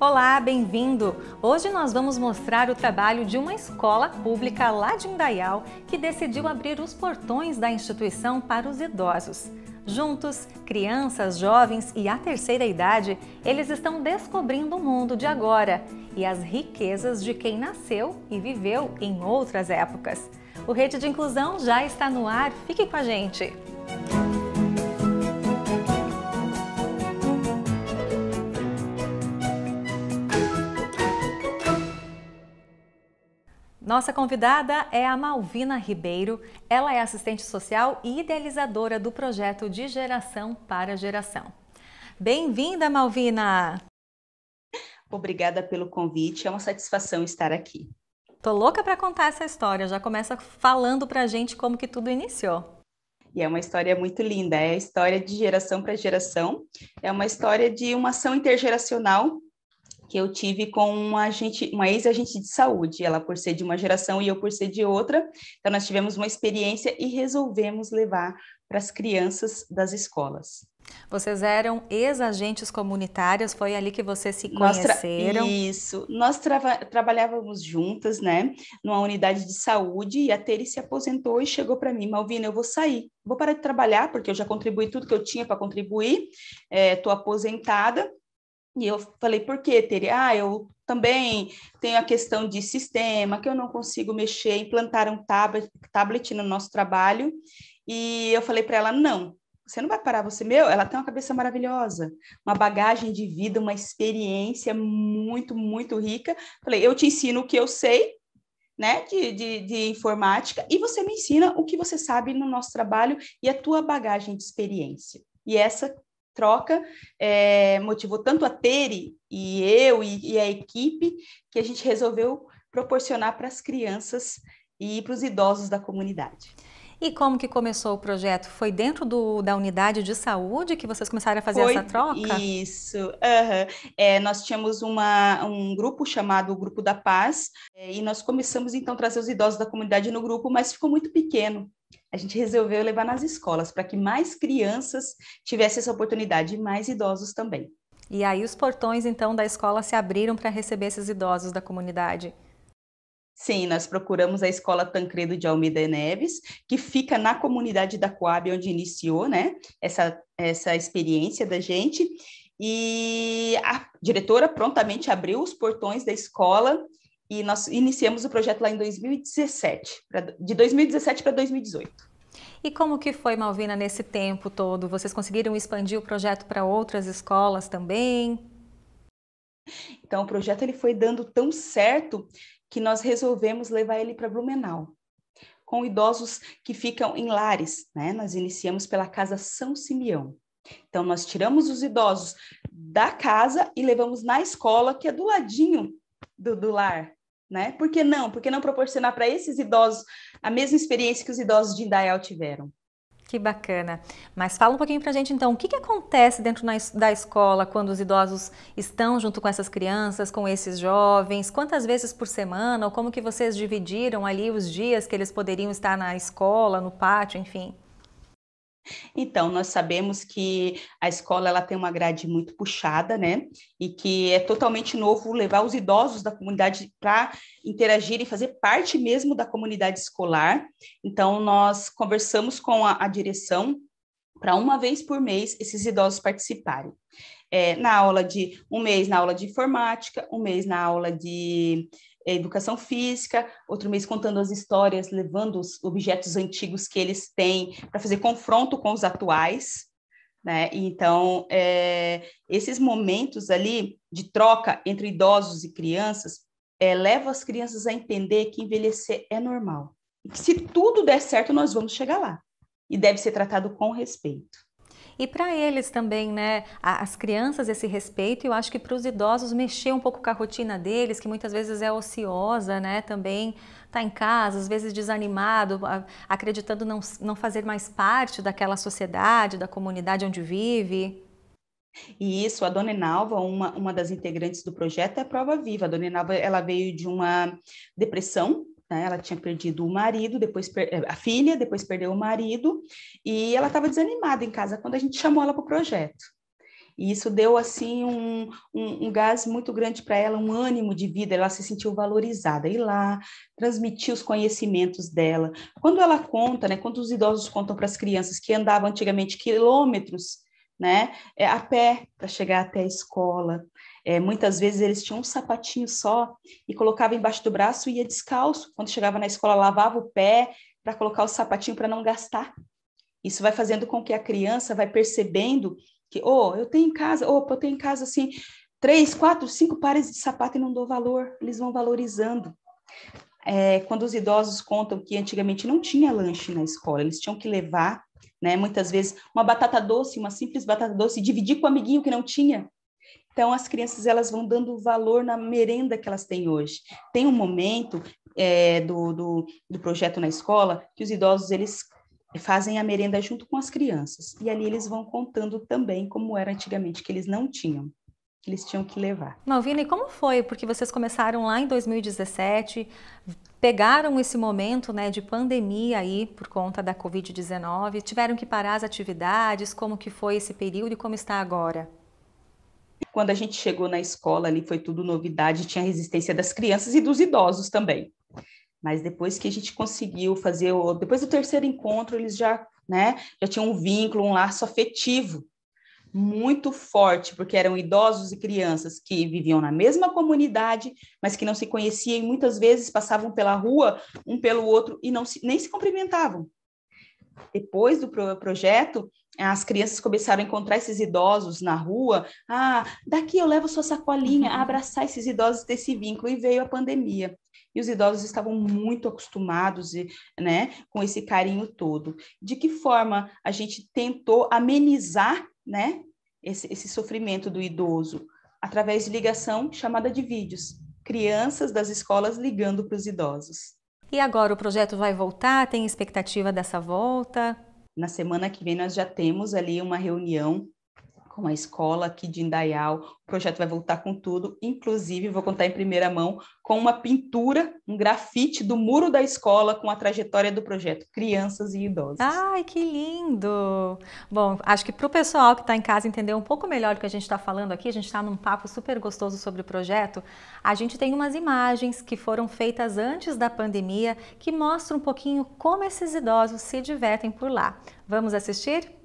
Olá, bem-vindo! Hoje nós vamos mostrar o trabalho de uma escola pública lá de Indaial que decidiu abrir os portões da instituição para os idosos. Juntos, crianças, jovens e a terceira idade, eles estão descobrindo o mundo de agora e as riquezas de quem nasceu e viveu em outras épocas. O Rede de Inclusão já está no ar, fique com a gente! Música Nossa convidada é a Malvina Ribeiro. Ela é assistente social e idealizadora do projeto de geração para geração. Bem-vinda, Malvina! Obrigada pelo convite, é uma satisfação estar aqui. Tô louca para contar essa história, já começa falando pra gente como que tudo iniciou. E é uma história muito linda, é a história de geração para geração, é uma história de uma ação intergeracional que eu tive com uma, agente, uma ex-agente de saúde, ela por ser de uma geração e eu por ser de outra. Então, nós tivemos uma experiência e resolvemos levar para as crianças das escolas. Vocês eram ex-agentes comunitários, foi ali que vocês se conheceram? Isso, nós tra trabalhávamos juntas, né, numa unidade de saúde, e a Tere se aposentou e chegou para mim, Malvina, eu vou sair, vou parar de trabalhar, porque eu já contribuí tudo que eu tinha para contribuir, estou é, aposentada, e eu falei, por que, Tere? Ah, eu também tenho a questão de sistema, que eu não consigo mexer, implantar um tablet, tablet no nosso trabalho. E eu falei para ela, não, você não vai parar você meu ela tem uma cabeça maravilhosa uma bagagem de vida uma experiência muito muito rica falei eu te ensino o que eu sei né de, de, de, informática e você me ensina o que você sabe no nosso trabalho e a tua bagagem de experiência e essa troca é, motivou tanto a Tere e eu e, e a equipe que a gente resolveu proporcionar para as crianças e para os idosos da comunidade. E como que começou o projeto? Foi dentro do, da unidade de saúde que vocês começaram a fazer Foi essa troca? Isso. Uhum. É, nós tínhamos uma, um grupo chamado Grupo da Paz é, e nós começamos então a trazer os idosos da comunidade no grupo, mas ficou muito pequeno. A gente resolveu levar nas escolas para que mais crianças tivessem essa oportunidade e mais idosos também. E aí os portões então da escola se abriram para receber esses idosos da comunidade. Sim, nós procuramos a Escola Tancredo de Almeida Neves, que fica na comunidade da Coab, onde iniciou né, essa, essa experiência da gente. E a diretora prontamente abriu os portões da escola e nós iniciamos o projeto lá em 2017, de 2017 para 2018. E como que foi, Malvina, nesse tempo todo? Vocês conseguiram expandir o projeto para outras escolas também? Então, o projeto ele foi dando tão certo que nós resolvemos levar ele para Blumenau, com idosos que ficam em lares. Né? Nós iniciamos pela Casa São Simeão. Então, nós tiramos os idosos da casa e levamos na escola, que é do ladinho do, do lar. Né? Por que não? Por que não proporcionar para esses idosos a mesma experiência que os idosos de Indaial tiveram? Que bacana. Mas fala um pouquinho para a gente então, o que, que acontece dentro na, da escola quando os idosos estão junto com essas crianças, com esses jovens? Quantas vezes por semana ou como que vocês dividiram ali os dias que eles poderiam estar na escola, no pátio, enfim? Então, nós sabemos que a escola ela tem uma grade muito puxada, né? E que é totalmente novo levar os idosos da comunidade para interagir e fazer parte mesmo da comunidade escolar. Então, nós conversamos com a, a direção para uma vez por mês esses idosos participarem. É, na aula de um mês na aula de informática, um mês na aula de é, educação física, outro mês contando as histórias, levando os objetos antigos que eles têm para fazer confronto com os atuais. Né? Então, é, esses momentos ali de troca entre idosos e crianças é, leva as crianças a entender que envelhecer é normal. E que se tudo der certo, nós vamos chegar lá. E deve ser tratado com respeito. E para eles também, né, as crianças esse respeito, eu acho que para os idosos mexer um pouco com a rotina deles, que muitas vezes é ociosa, né, também tá em casa, às vezes desanimado, acreditando não, não fazer mais parte daquela sociedade, da comunidade onde vive. E isso, a dona Enalva, uma, uma das integrantes do projeto, é prova viva. A dona Enalva, ela veio de uma depressão né? Ela tinha perdido o marido, depois per... Eh, a filha, depois perdeu o marido, e ela estava desanimada em casa quando a gente chamou ela para o projeto. E isso deu assim um, um, um gás muito grande para ela, um ânimo de vida. Ela se sentiu valorizada. E lá transmitir os conhecimentos dela. Quando ela conta, né? Quando os idosos contam para as crianças que andavam antigamente quilômetros, né? É a pé para chegar até a escola. É, muitas vezes eles tinham um sapatinho só e colocava embaixo do braço e ia descalço. Quando chegava na escola, lavava o pé para colocar o sapatinho para não gastar. Isso vai fazendo com que a criança vai percebendo que, oh, eu tenho em casa, opa, eu tenho em casa assim, três, quatro, cinco pares de sapato e não dou valor. Eles vão valorizando. É, quando os idosos contam que antigamente não tinha lanche na escola, eles tinham que levar, né, muitas vezes, uma batata doce, uma simples batata doce, dividir com o amiguinho que não tinha, então as crianças elas vão dando valor na merenda que elas têm hoje. Tem um momento é, do, do, do projeto na escola que os idosos eles fazem a merenda junto com as crianças. E ali eles vão contando também como era antigamente, que eles não tinham, que eles tinham que levar. Malvina, e como foi? Porque vocês começaram lá em 2017, pegaram esse momento né, de pandemia aí por conta da Covid-19, tiveram que parar as atividades, como que foi esse período e como está agora? Quando a gente chegou na escola ali foi tudo novidade, tinha resistência das crianças e dos idosos também. Mas depois que a gente conseguiu fazer, o, depois do terceiro encontro, eles já, né, já tinham um vínculo, um laço afetivo muito forte, porque eram idosos e crianças que viviam na mesma comunidade, mas que não se conheciam e muitas vezes passavam pela rua um pelo outro e não se, nem se cumprimentavam. Depois do projeto, as crianças começaram a encontrar esses idosos na rua, ah, daqui eu levo sua sacolinha, a uhum. abraçar esses idosos desse vínculo, e veio a pandemia. E os idosos estavam muito acostumados né, com esse carinho todo. De que forma a gente tentou amenizar né, esse, esse sofrimento do idoso? Através de ligação chamada de vídeos. Crianças das escolas ligando para os idosos. E agora o projeto vai voltar? Tem expectativa dessa volta? na semana que vem nós já temos ali uma reunião com a escola aqui de Indaial. O projeto vai voltar com tudo, inclusive, vou contar em primeira mão, com uma pintura, um grafite do muro da escola com a trajetória do projeto, crianças e idosos. Ai, que lindo! Bom, acho que para o pessoal que está em casa entender um pouco melhor do que a gente está falando aqui, a gente está num papo super gostoso sobre o projeto, a gente tem umas imagens que foram feitas antes da pandemia que mostram um pouquinho como esses idosos se divertem por lá. Vamos assistir?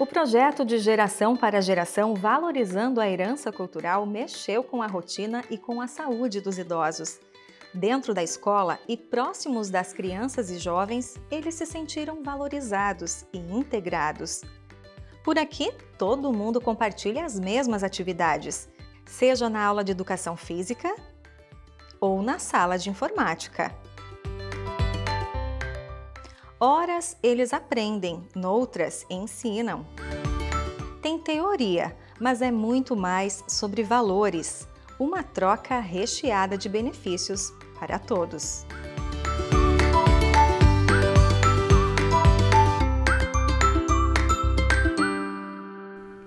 O projeto de geração para geração valorizando a herança cultural mexeu com a rotina e com a saúde dos idosos. Dentro da escola e próximos das crianças e jovens, eles se sentiram valorizados e integrados. Por aqui, todo mundo compartilha as mesmas atividades, seja na aula de educação física ou na sala de informática. Horas eles aprendem, noutras ensinam. Tem teoria, mas é muito mais sobre valores uma troca recheada de benefícios para todos.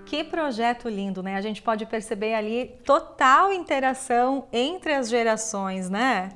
Que projeto lindo, né? A gente pode perceber ali total interação entre as gerações, né?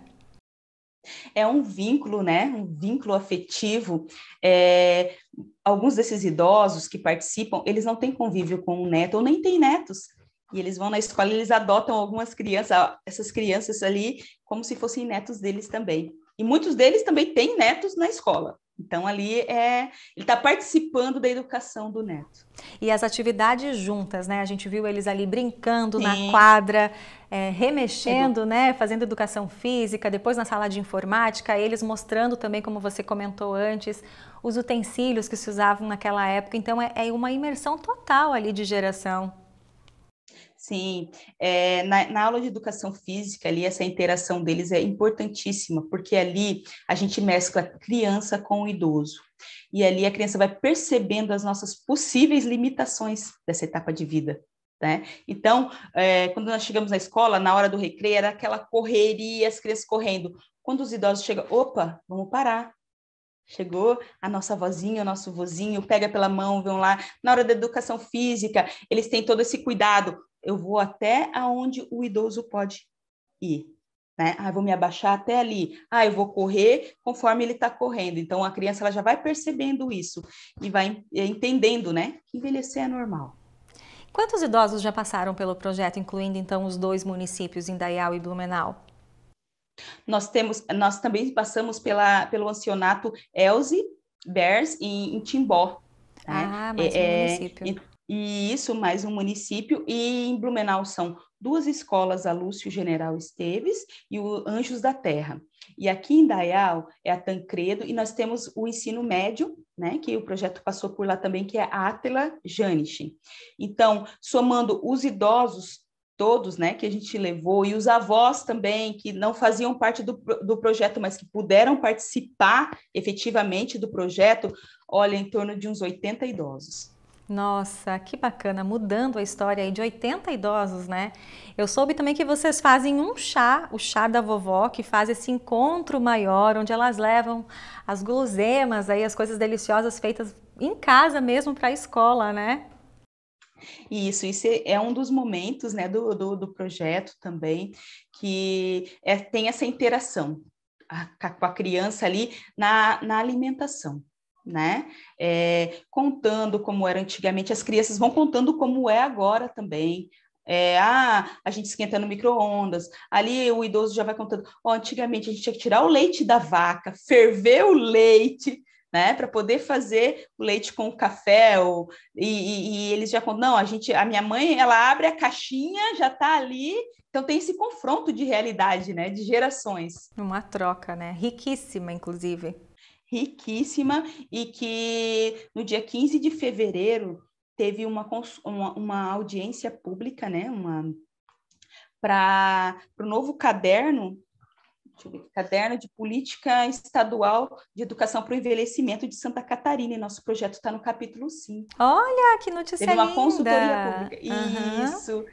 é um vínculo, né? Um vínculo afetivo. É, alguns desses idosos que participam, eles não têm convívio com o neto ou nem têm netos. E eles vão na escola, eles adotam algumas crianças, essas crianças ali, como se fossem netos deles também. E muitos deles também têm netos na escola. Então, ali é, ele está participando da educação do neto. E as atividades juntas, né? A gente viu eles ali brincando Sim. na quadra, é, remexendo, né? Fazendo educação física, depois na sala de informática, eles mostrando também, como você comentou antes, os utensílios que se usavam naquela época. Então, é, é uma imersão total ali de geração. Sim, é, na, na, aula de educação física ali essa interação deles é importantíssima, porque ali a gente mescla criança com o idoso. E ali a criança vai percebendo as nossas possíveis limitações dessa etapa de vida. Né? Então, é, quando nós chegamos na escola, na hora do recreio, era aquela correria, as crianças correndo. Quando os idosos chegam, opa, vamos parar, Chegou a nossa vozinha, o nosso vozinho, pega pela mão, vão lá. Na hora da educação física, eles têm todo esse cuidado eu vou até aonde o idoso pode ir. Né? Ah, vou me abaixar até ali. Ah, eu vou correr conforme ele está correndo. Então a criança ela já vai percebendo isso e vai é, entendendo, né, que envelhecer é normal. Quantos idosos já passaram pelo projeto, incluindo então os dois municípios, Indaial e Blumenau? Nós temos, nós também passamos pela, pelo ancionato Elze Bears em, em Timbó. Né? Ah, né? mais é, um é, município. É, e isso mais um município, e em Blumenau são duas escolas, a Lúcio General Esteves e o Anjos da Terra. E aqui em Dayal é a Tancredo, e nós temos o ensino médio, né, que o projeto passou por lá também, que é a Atela Janich. Então, somando os idosos todos, né, que a gente levou, e os avós também, que não faziam parte do, do projeto, mas que puderam participar efetivamente do projeto, olha, em torno de uns 80 idosos. Nossa, que bacana, mudando a história aí de 80 idosos, né? Eu soube também que vocês fazem um chá, o chá da vovó, que faz esse encontro maior, onde elas levam as guloseimas aí, as coisas deliciosas feitas em casa mesmo para a escola, né? Isso, isso é um dos momentos né, do, do, do projeto também, que é, tem essa interação a, com a criança ali na, na alimentação né? É, contando como era antigamente, as crianças vão contando como é agora também. É, ah, a gente esquentando micro-ondas, ali o idoso já vai contando. Oh, antigamente a gente tinha que tirar o leite da vaca, ferver o leite, né, para poder fazer o leite com café, ou, e, e, e, eles já contam, não, a gente, a minha mãe, ela abre a caixinha, já está ali, então tem esse confronto de realidade, né, de gerações. Uma troca, né, riquíssima, inclusive riquíssima e que no dia 15 de fevereiro teve uma, uma, uma audiência pública, né, uma para o novo caderno, ver, caderno de política estadual de educação para o envelhecimento de Santa Catarina, e nosso projeto está no capítulo 5. Olha, que notícia Teve uma linda. consultoria pública. Uhum. Isso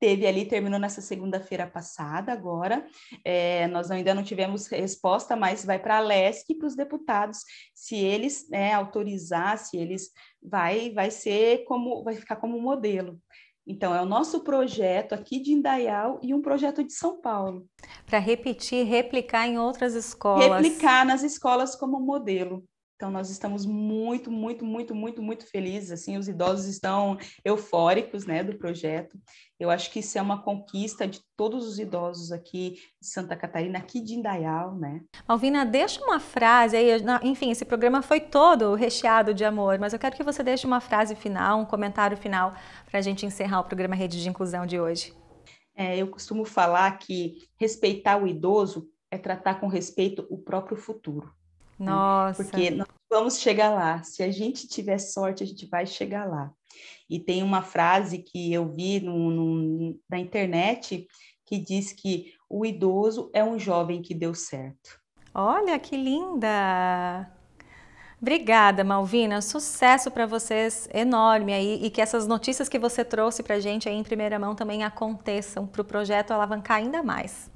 teve ali, terminou nessa segunda-feira passada agora. É, nós ainda não tivemos resposta, mas vai para a LESC para os deputados. Se eles né, autorizar, se eles vai, vai ser como vai ficar como modelo. Então, é o nosso projeto aqui de Indaial e um projeto de São Paulo. Para repetir, replicar em outras escolas. Replicar nas escolas como modelo. Então nós estamos muito, muito, muito, muito, muito felizes. Assim, os idosos estão eufóricos, né, do projeto. Eu acho que isso é uma conquista de todos os idosos aqui de Santa Catarina, aqui de Indaial, né? Alvina, deixa uma frase aí. Enfim, esse programa foi todo recheado de amor, mas eu quero que você deixe uma frase final, um comentário final para a gente encerrar o programa Rede de Inclusão de hoje. É, eu costumo falar que respeitar o idoso é tratar com respeito o próprio futuro. Né? Nossa. Porque nós vamos chegar lá. Se a gente tiver sorte, a gente vai chegar lá. E tem uma frase que eu vi no, no, na internet que diz que o idoso é um jovem que deu certo. Olha que linda! Obrigada, Malvina. Sucesso para vocês enorme aí e que essas notícias que você trouxe para gente aí em primeira mão também aconteçam para o projeto alavancar ainda mais.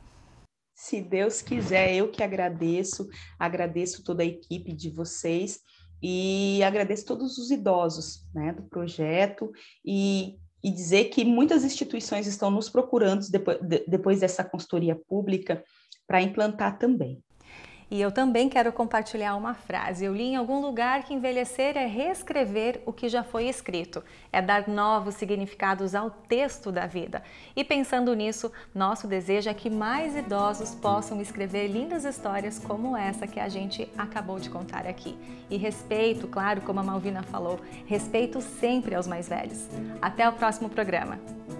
Se Deus quiser, eu que agradeço, agradeço toda a equipe de vocês e agradeço todos os idosos né, do projeto e, e dizer que muitas instituições estão nos procurando depois, de, depois dessa consultoria pública para implantar também. E eu também quero compartilhar uma frase. Eu li em algum lugar que envelhecer é reescrever o que já foi escrito, é dar novos significados ao texto da vida. E pensando nisso, nosso desejo é que mais idosos possam escrever lindas histórias como essa que a gente acabou de contar aqui. E respeito, claro, como a Malvina falou, respeito sempre aos mais velhos. Até o próximo programa.